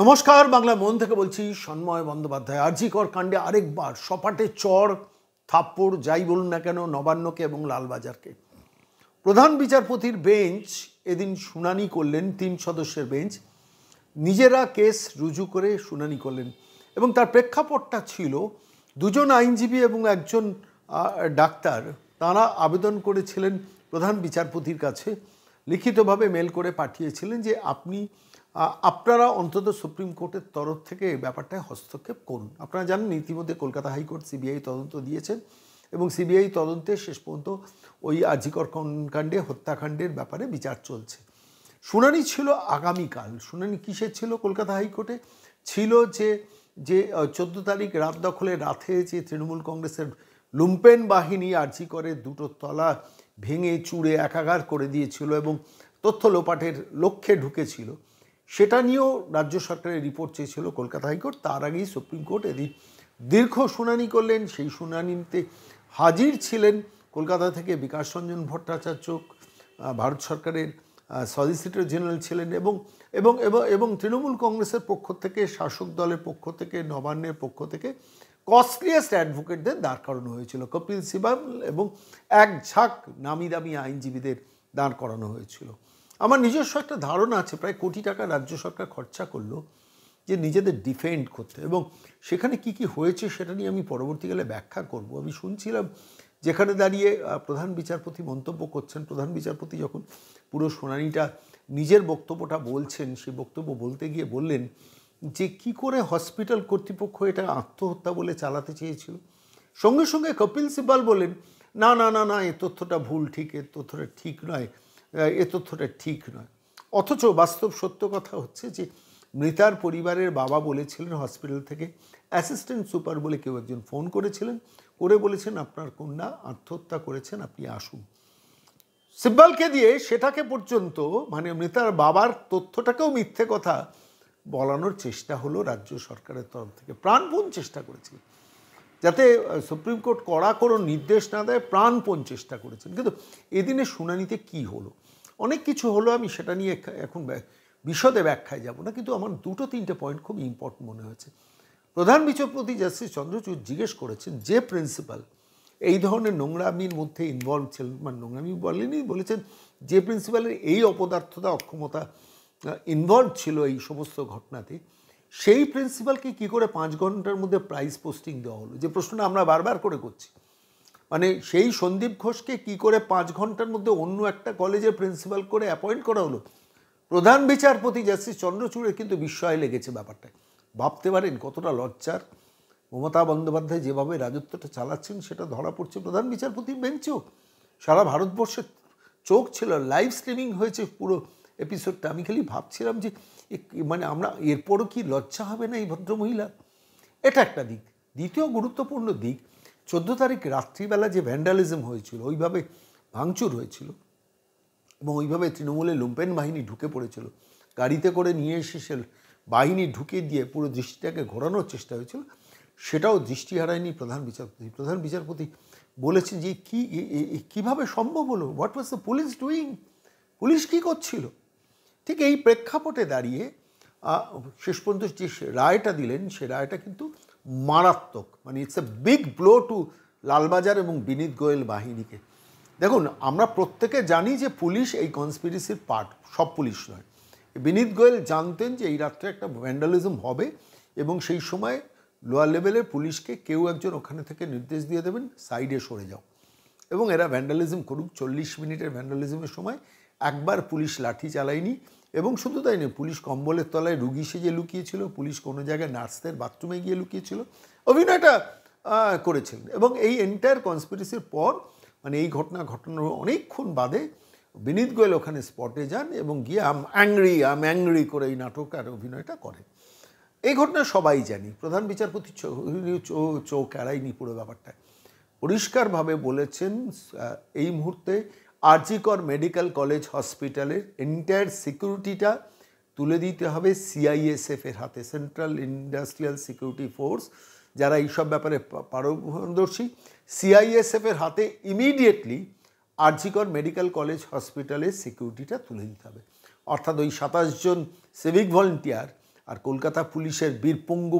নমস্কার বাংলা মন থেকে বলছি সন্ময় বন্দ্যোপাধ্যায় আরজিকর কাণ্ডে আরেকবার সপাটে চর থাপ্পড় যাই বলুন না কেন নবান্নকে এবং লালবাজারকে প্রধান বিচারপতির বেঞ্চ এদিন শুনানি করলেন তিন সদস্যের বেঞ্চ নিজেরা কেস রুজু করে শুনানি করলেন এবং তার প্রেক্ষাপটটা ছিল দুজন আইনজীবী এবং একজন ডাক্তার তারা আবেদন করেছিলেন প্রধান বিচারপতির কাছে লিখিতভাবে মেল করে পাঠিয়েছিলেন যে আপনি আপনারা অন্তত সুপ্রিম কোর্টের তরফ থেকে ব্যাপারটায় হস্তক্ষেপ করুন আপনারা জানেন ইতিমধ্যে কলকাতা হাইকোর্ট সিবিআই তদন্ত দিয়েছেন এবং সিবিআই তদন্তে শেষ পর্যন্ত ওই আজিকর কাণ্ডে হত্যাকাণ্ডের ব্যাপারে বিচার চলছে শুনানি ছিল আগামীকাল শুনানি কিসের ছিল কলকাতা হাইকোর্টে ছিল যে যে চোদ্দ তারিখ রাত দখলে রাতে যে তৃণমূল কংগ্রেসের লুম্পেন বাহিনী আর্জি করে দুটো তলা ভেঙে চুড়ে একাগার করে দিয়েছিল এবং তথ্য লোপাটের লক্ষ্যে ঢুকেছিল সেটা নিয়েও রাজ্য সরকারের রিপোর্ট চেয়েছিল কলকাতা হাইকোর্ট তার আগেই সুপ্রিম কোর্ট এদিন দীর্ঘ শুনানি করলেন সেই শুনানিতে হাজির ছিলেন কলকাতা থেকে বিকাশ রঞ্জন ভট্টাচার্য ভারত সরকারের সলিসিটর জেনারেল ছিলেন এবং এবং এবং তৃণমূল কংগ্রেসের পক্ষ থেকে শাসক দলের পক্ষ থেকে নবান্নের পক্ষ থেকে কস্টলিয়েস্ট অ্যাডভোকেটদের দাঁড় করানো হয়েছিল কপিল সিবাল এবং এক ঝাঁক নামি দামি আইনজীবীদের দাঁড় করানো হয়েছিল আমার নিজস্ব একটা ধারণা আছে প্রায় কোটি টাকা রাজ্য সরকার খরচা করলো যে নিজেদের ডিফেন্ড করতে এবং সেখানে কি কি হয়েছে সেটা নিয়ে আমি পরবর্তীকালে ব্যাখ্যা করব আমি শুনছিলাম যেখানে দাঁড়িয়ে প্রধান বিচারপতি মন্তব্য করছেন প্রধান বিচারপতি যখন পুরো শুনানিটা নিজের বক্তব্যটা বলছেন সে বক্তব্য বলতে গিয়ে বললেন যে কি করে হসপিটাল কর্তৃপক্ষ এটা আত্মহত্যা বলে চালাতে চেয়েছিল সঙ্গে সঙ্গে কপিল সিব্বাল বলেন না না না না এ তথ্যটা ভুল ঠিক এ তথ্যটা ঠিক নয় এ তথ্যটা ঠিক নয় অথচ বাস্তব সত্য কথা হচ্ছে যে মৃতার পরিবারের বাবা বলেছিলেন হসপিটাল থেকে অ্যাসিস্ট্যান্ট সুপার বলে কেউ একজন ফোন করেছিলেন করে বলেছেন আপনার কন্যা আত্মহত্যা করেছেন আপনি আসুন সিব্বালকে দিয়ে সেটাকে পর্যন্ত মানে মৃতার বাবার তথ্যটাকেও মিথ্যে কথা বলানোর চেষ্টা হলো রাজ্য সরকারের তরফ থেকে প্রাণপণ চেষ্টা করেছিলেন যাতে সুপ্রিম কোর্ট কড়া কোনো নির্দেশ না দেয় প্রাণপণ চেষ্টা করেছেন কিন্তু এদিনের শুনানিতে কি হলো অনেক কিছু হলো আমি সেটা নিয়ে এখন বিশদে ব্যাখ্যায় যাব না কিন্তু আমার দুটো তিনটে পয়েন্ট খুব ইম্পর্টেন্ট মনে হয়েছে প্রধান বিচারপতি জাস্টিস চন্দ্রচূড় জিজ্ঞেস করেছেন যে প্রিন্সিপাল এই ধরনের নোংরামির মধ্যে ইনভলভ ছিলেন মানে নোংরামি বলেনি বলেছেন যে প্রিন্সিপালের এই অপদার্থতা অক্ষমতা ইনভলভ ছিল এই সমস্ত ঘটনাতে সেই প্রিন্সিপালকে কি করে পাঁচ ঘন্টার মধ্যে প্রাইজ পোস্টিং দেওয়া হলো যে প্রশ্নটা আমরা বারবার করে করছি মানে সেই সন্দীপ ঘোষকে কি করে পাঁচ ঘন্টার মধ্যে অন্য একটা কলেজের প্রিন্সিপাল করে অ্যাপয়েন্ট করা হলো প্রধান বিচারপতি জাস্টিস চন্দ্রচূড়ের কিন্তু বিস্ময় লেগেছে ব্যাপারটা ভাবতে পারেন কতটা লজ্জার মমতা বন্দ্যোপাধ্যায় যেভাবে রাজত্বটা চালাচ্ছেন সেটা ধরা পড়ছে প্রধান বিচারপতি বেঞ্চেও সারা ভারতবর্ষের চোখ ছিল লাইভ স্ট্রিমিং হয়েছে পুরো এপিসোডটা আমি খালি ভাবছিলাম যে মানে আমরা এরপরও কি লজ্জা হবে না এই ভদ্রমহিলা এটা একটা দিক দ্বিতীয় গুরুত্বপূর্ণ দিক চোদ্দো তারিখ রাত্রিবেলা যে ভ্যান্ডালিজম হয়েছিল ওইভাবে ভাঙচুর হয়েছিল এবং ওইভাবে তৃণমূলে লুম্পেন বাহিনী ঢুকে পড়েছিল গাড়িতে করে নিয়ে এসে সে বাহিনী ঢুকে দিয়ে পুরো দৃষ্টিটাকে ঘোরানোর চেষ্টা হয়েছিল সেটাও দৃষ্টি হারায়নি প্রধান বিচারপতি প্রধান বিচারপতি বলেছে যে কী কীভাবে সম্ভব হলো what was the police doing police কী করছিল ঠিক এই প্রেক্ষাপটে দাঁড়িয়ে শেষ পর্যন্ত যে রায়টা দিলেন সে রায়টা কিন্তু মারাত্মক মানে it's a big blow to Lalbazar এবং বিনীত গোয়েল বাহিনীকে দেখুন আমরা প্রত্যেকে জানি যে পুলিশ এই কনস্পিরেসির পার্ট সব পুলিশ নয় বিনীত গোয়েল জানতেন যে এই রাত্রে একটা ভ্যান্ডালিজম হবে এবং সেই সময় লোয়ার লেভেলের পুলিশকে কেউ একজন ওখানে থেকে নির্দেশ দিয়ে দেবেন সাইডে সরে যাও এবং এরা ভ্যান্ডালিজম করুক চল্লিশ মিনিটের ভ্যান্ডালিজমের সময় একবার পুলিশ লাঠি চালায়নি এবং শুধু তাই নয় পুলিশ কম্বলের তলায় রুগী সেজে লুকিয়েছিল পুলিশ কোনো জায়গায় নার্সদের বাথরুমে গিয়ে লুকিয়েছিল অভিনয়টা করেছিলেন এবং এই এন্টায়ার কনস্পিরেসির পর মানে এই ঘটনা ঘটনার অনেকক্ষণ বাদে বিনীত গোয়েল ওখানে স্পটে যান এবং গিয়ে আম অ্যাংরি আম অ্যাংরি করে এই নাটক আর অভিনয়টা করে এই ঘটনা সবাই জানি প্রধান বিচারপতি চৌকারাইনি পুরো ব্যাপারটা পরিষ্কারভাবে বলেছেন এই মুহূর্তে আরজিকর মেডিকেল কলেজ হসপিটালের এন্টায়ার সিকিউরিটিটা তুলে দিতে হবে সিআইএসএফের হাতে সেন্ট্রাল ইন্ডাস্ট্রিয়াল সিকিউরিটি ফোর্স যারা এইসব ব্যাপারে পারদর্শী সিআইএসএফের হাতে ইমিডিয়েটলি আরজিকর মেডিকেল কলেজ হসপিটালের সিকিউরিটিটা তুলে দিতে হবে অর্থাৎ ওই সাতাশ জন সিভিক ভলেন্টিয়ার আর কলকাতা পুলিশের বীরপঙ্গু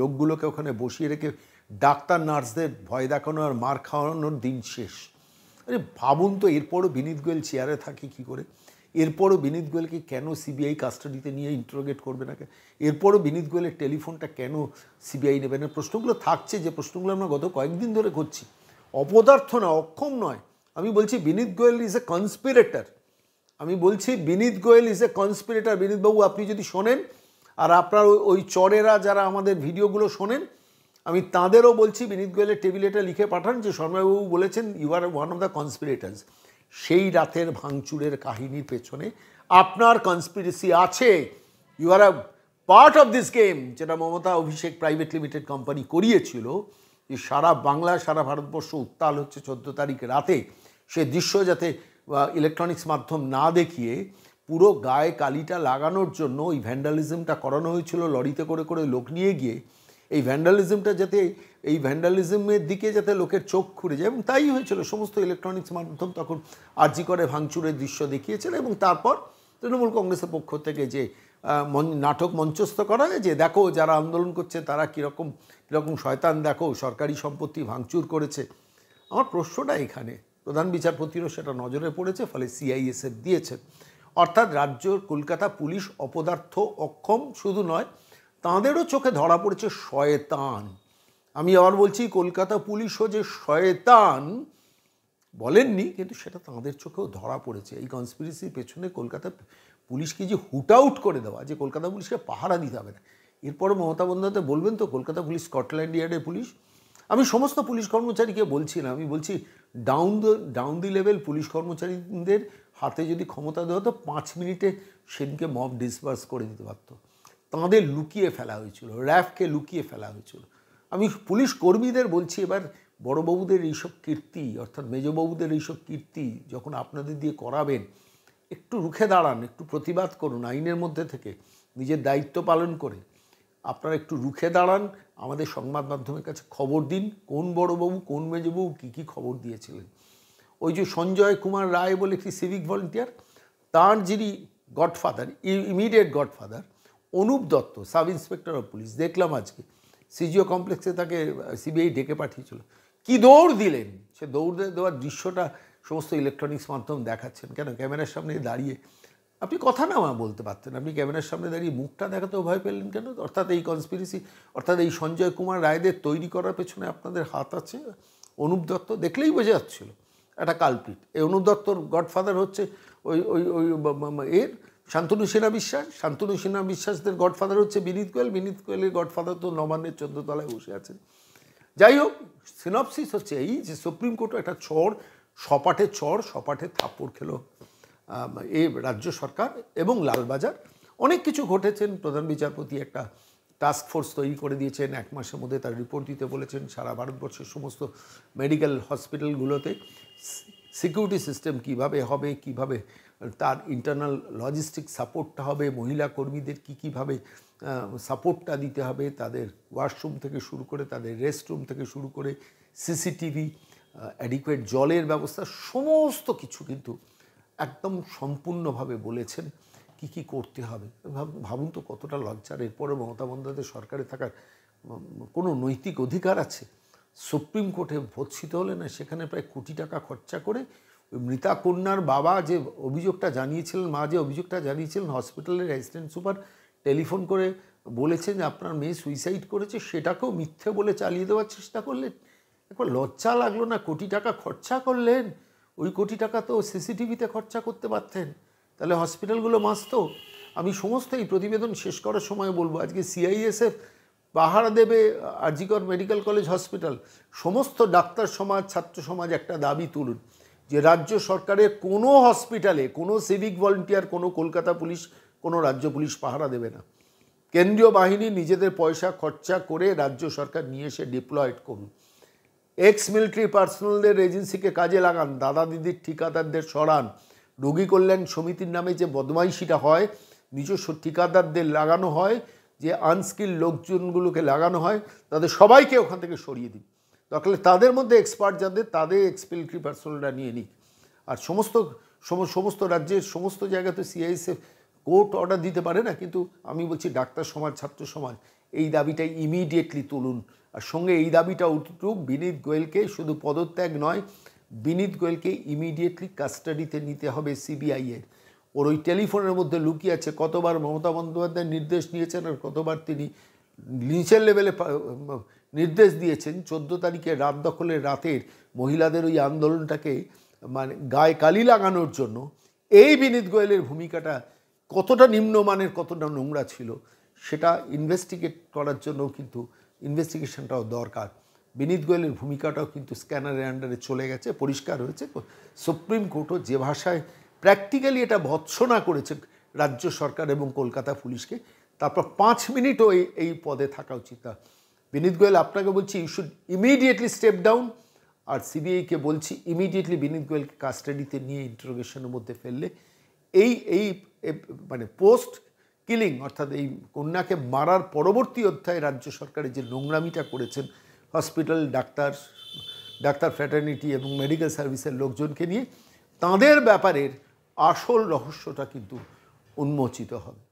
লোকগুলোকে ওখানে বসিয়ে রেখে ডাক্তার নার্সদের ভয় দেখানো আর মার খাওয়ানোর দিন শেষ আরে ভাবুন তো এরপরও বিনীত গোয়েল চেয়ারে থাকে কি করে এরপরও বিনীত গোয়েলকে কেন সিবিআই কাস্টাডিতে নিয়ে ইন্টারোগেট করবে না এরপরও বিনীত গোয়েলের টেলিফোনটা কেন সিবিআই নেবে না প্রশ্নগুলো থাকছে যে প্রশ্নগুলো আমরা গত কয়েকদিন ধরে করছি অপদার্থ না অক্ষম নয় আমি বলছি Vineet Goel is a conspirator আমি বলছি Vineet Goel is a conspirator বিনীতবাবু আপনি যদি শোনেন আর আপনার ওই চরেরা যারা আমাদের ভিডিওগুলো শোনেন আমি তাঁদেরও বলছি বিনীত গোয়েলের টেবিলেটা এটা লিখে পাঠান যে শর্মাবাবু বলেছেন you are one of the conspirators সেই রাতের ভাঙচুরের কাহিনীর পেছনে আপনার কনস্পিরেসি আছে you are a part of this game যেটা Mamata Abhishek private limited company করিয়েছিল যে সারা বাংলা সারা ভারতবর্ষ উত্তাল হচ্ছে চোদ্দ তারিখ রাতে সে দৃশ্য যাতে ইলেকট্রনিক্স মাধ্যম না দেখিয়ে পুরো গায়ে কালিটা লাগানোর জন্য ওই ভ্যান্ডালিজমটা করানো হয়েছিল লরিতে করে করে লোক নিয়ে গিয়ে এই ভ্যান্ডালিজমটা যাতে এই ভ্যান্ডালিজমের দিকে যাতে লোকের চোখ খুঁড়ে যায় এবং তাই হয়েছিল সমস্ত ইলেকট্রনিক্স মাধ্যম তখন আর্জি করে ভাঙচুরের দৃশ্য দেখিয়েছিল এবং তারপর তৃণমূল কংগ্রেসের পক্ষ থেকে যে নাটক মঞ্চস্থ করা হয় যে দেখো যারা আন্দোলন করছে তারা কীরকম কীরকম শয়তান দেখো সরকারি সম্পত্তি ভাঙচুর করেছে আমার প্রশ্নটা এখানে প্রধান বিচারপতিরও সেটা নজরে পড়েছে ফলে সিআইএসএফ দিয়েছে অর্থাৎ রাজ্য কলকাতা পুলিশ অপদার্থ অক্ষম শুধু নয় তাঁদেরও চোখে ধরা পড়েছে শয়তান আমি আবার বলছি কলকাতা পুলিশও যে শয়তান বলেননি কিন্তু সেটা তাঁদের চোখেও ধরা পড়েছে এই কনস্পিরেসির পেছনে কলকাতা পুলিশকে যে হুট আউট করে দেওয়া যে কলকাতা পুলিশকে পাহারা দিতে হবে না এরপরও মমতা বন্দ্যোপাধ্যায় বলবেন তো কলকাতা পুলিশ স্কটল্যান্ড ইয়ার্ডের পুলিশ আমি সমস্ত পুলিশ কর্মচারীকে বলছি না আমি বলছি down the down the level police কর্মচারীদের হাতে যদি ক্ষমতা দেওয়া হতো পাঁচ মিনিটে সেদিনকে মব ডিসবার্স করে দিতে পারতো তাঁদের লুকিয়ে ফেলা হয়েছিল র্যাফকে লুকিয়ে ফেলা হয়েছিল আমি পুলিশ কর্মীদের বলছি এবার বড়বাবুদের এইসব কীর্তি অর্থাৎ মেজবাবুদের এইসব কীর্তি যখন আপনাদের দিয়ে করাবেন একটু রুখে দাঁড়ান একটু প্রতিবাদ করুন আইনের মধ্যে থেকে নিজের দায়িত্ব পালন করে আপনারা একটু রুখে দাঁড়ান আমাদের সংবাদ মাধ্যমের কাছে খবর দিন কোন বউ কোন মেজবাবু কী কী খবর দিয়েছিলেন ওই যে সঞ্জয় কুমার রায় বলে একটি সিভিক ভলেন্টিয়ার তার যিনি godfather immediate godfather Anup Dutta sub inspector of police দেখলাম আজকে সিজিও কমপ্লেক্সে তাকে সিবিআই ডেকে পাঠিয়েছিল কি দৌড় দিলেন সে দৌড় দেওয়ার দৃশ্যটা সমস্ত ইলেকট্রনিক্স মাধ্যম দেখাচ্ছেন কেন ক্যামেরার সামনে দাঁড়িয়ে আপনি কথা না বলতে পারতেন আপনি ক্যামেরার সামনে দাঁড়িয়ে মুখটা দেখাতেও ভয় পেলেন কেন অর্থাৎ এই কনস্পিরেসি অর্থাৎ এই সঞ্জয় কুমার রায়দের তৈরি করার পেছনে আপনাদের হাত আছে অনুপ দত্ত দেখলেই বোঝা যাচ্ছিল একটা কালপিট এই অনুপ দত্তর গডফাদার হচ্ছে ওই ওই ওই এর শান্তনু সেনা বিশ্বাস শান্তনু সেনা বিশ্বাসদের গডফাদার হচ্ছে বিনীত কোয়েল বিনীত কোয়েলের গডফাদার তো নবান্নের চোদ্দতলায় বসে আছেন যাই হোক সিনপসিস হচ্ছে এই যে সুপ্রিম কোর্টও একটা চর সপাটে চর সপাটে থাপ্পড় খেলো এ রাজ্য সরকার এবং লালবাজার অনেক কিছু ঘটেছেন প্রধান বিচারপতি একটা টাস্ক ফোর্স তৈরি করে দিয়েছেন এক মাসের মধ্যে তার রিপোর্ট দিতে বলেছেন সারা ভারতবর্ষের সমস্ত মেডিকেল হসপিটালগুলোতে সিকিউরিটি সিস্টেম কিভাবে হবে কিভাবে তার ইন্টারনাল লজিস্টিক সাপোর্টটা হবে মহিলা কর্মীদের কী কীভাবে সাপোর্টটা দিতে হবে তাদের ওয়াশরুম থেকে শুরু করে তাদের রেস্টরুম থেকে শুরু করে সিসিটিভি অ্যাডিকুয়েট জলের ব্যবস্থা সমস্ত কিছু কিন্তু একদম সম্পূর্ণভাবে বলেছেন কি কি করতে হবে ভাবুন তো কতটা লজ্জার এরপরে মমতা বন্দ্যোপাধ্যায় সরকারে থাকার কোনো নৈতিক অধিকার আছে সুপ্রিম কোর্টে ভর্ষিত হলে না সেখানে প্রায় কোটি টাকা খরচা করে মৃতা কন্যার বাবা যে অভিযোগটা জানিয়েছিলেন মা যে অভিযোগটা জানিয়েছিলেন হসপিটালের অ্যাসিস্ট্যান্ট সুপার টেলিফোন করে বলেছেন যে আপনার মেয়ে সুইসাইড করেছে সেটাকেও মিথ্যে বলে চালিয়ে দেওয়ার চেষ্টা করলেন একবার লজ্জা লাগলো না কোটি টাকা খরচা করলেন ওই কোটি টাকা তো সিসিটিভিতে খরচা করতে পারতেন তাহলে হসপিটালগুলো মাসত আমি সমস্ত এই প্রতিবেদন শেষ করার সময় বলবো আজকে সিআইএসএফ পাহারা দেবে আরজিকর মেডিকেল কলেজ হসপিটাল সমস্ত ডাক্তার সমাজ ছাত্র সমাজ একটা দাবি তুলুন যে রাজ্য সরকারের কোনো হসপিটালে কোনো সিভিক ভলেন্টিয়ার কোনো কলকাতা পুলিশ কোনো রাজ্য পুলিশ পাহারা দেবে না কেন্দ্রীয় বাহিনী নিজেদের পয়সা খরচা করে রাজ্য সরকার নিয়ে এসে ডিপ্লয়েড করুন এক্স মিলিটারি পার্সোনালদের এজেন্সিকে কাজে লাগান দাদা দিদির ঠিকাদারদের সরান রোগী কল্যাণ সমিতির নামে যে বদমাইশিটা হয় নিজস্ব ঠিকাদারদের লাগানো হয় যে আনস্কিল লোকজনগুলোকে লাগানো হয় তাদের সবাইকে ওখান থেকে সরিয়ে দিন তাহলে তাদের মধ্যে এক্সপার্ট যাদের তাদের এক্সপিলিটরি পার্সোনালরা নিয়ে নিক আর সমস্ত সমস্ত রাজ্যের সমস্ত জায়গাতে সিআইএসএফ কোর্ট অর্ডার দিতে পারে না কিন্তু আমি বলছি ডাক্তার সমাজ ছাত্র সমাজ এই দাবিটা ইমিডিয়েটলি তুলুন আর সঙ্গে এই দাবিটা উঠুক বিনীত গোয়েলকে শুধু পদত্যাগ নয় বিনীত গোয়েলকে ইমিডিয়েটলি কাস্টাডিতে নিতে হবে সিবিআইয়ের ওর ওই টেলিফোনের মধ্যে লুকিয়ে আছে কতবার মমতা বন্দ্যোপাধ্যায় নির্দেশ নিয়েছেন আর কতবার তিনি নিচের লেভেলে নির্দেশ দিয়েছেন চোদ্দ তারিখে রাত দখলের রাতের মহিলাদের ওই আন্দোলনটাকে মানে গায়ে কালি লাগানোর জন্য এই বিনীত গোয়েলের ভূমিকাটা কতটা নিম্নমানের কতটা নোংরা ছিল সেটা ইনভেস্টিগেট করার জন্য কিন্তু ইনভেস্টিগেশনটাও দরকার বিনীত গোয়েলের ভূমিকাটাও কিন্তু স্ক্যানারের আন্ডারে চলে গেছে পরিষ্কার হয়েছে সুপ্রিম কোর্টও যে ভাষায় প্র্যাকটিক্যালি এটা ভৎসনা করেছে রাজ্য সরকার এবং কলকাতা পুলিশকে তারপর পাঁচ মিনিটও এই এই পদে থাকা উচিত না বিনীত গোয়েল আপনাকে বলছি you should immediately step down আর সিবিআইকে বলছি ইমিডিয়েটলি বিনীত গোয়েলকে কাস্টাডিতে নিয়ে ইন্টারোগেশনের মধ্যে ফেললে এই এই মানে পোস্ট কিলিং অর্থাৎ এই কন্যাকে মারার পরবর্তী অধ্যায়ে রাজ্য সরকারে যে নোংরামিটা করেছেন হসপিটাল ডাক্তার ডাক্তার ফ্যাটার্নিটি এবং মেডিকেল সার্ভিসের লোকজনকে নিয়ে তাদের ব্যাপারের আসল রহস্যটা কিন্তু উন্মোচিত হবে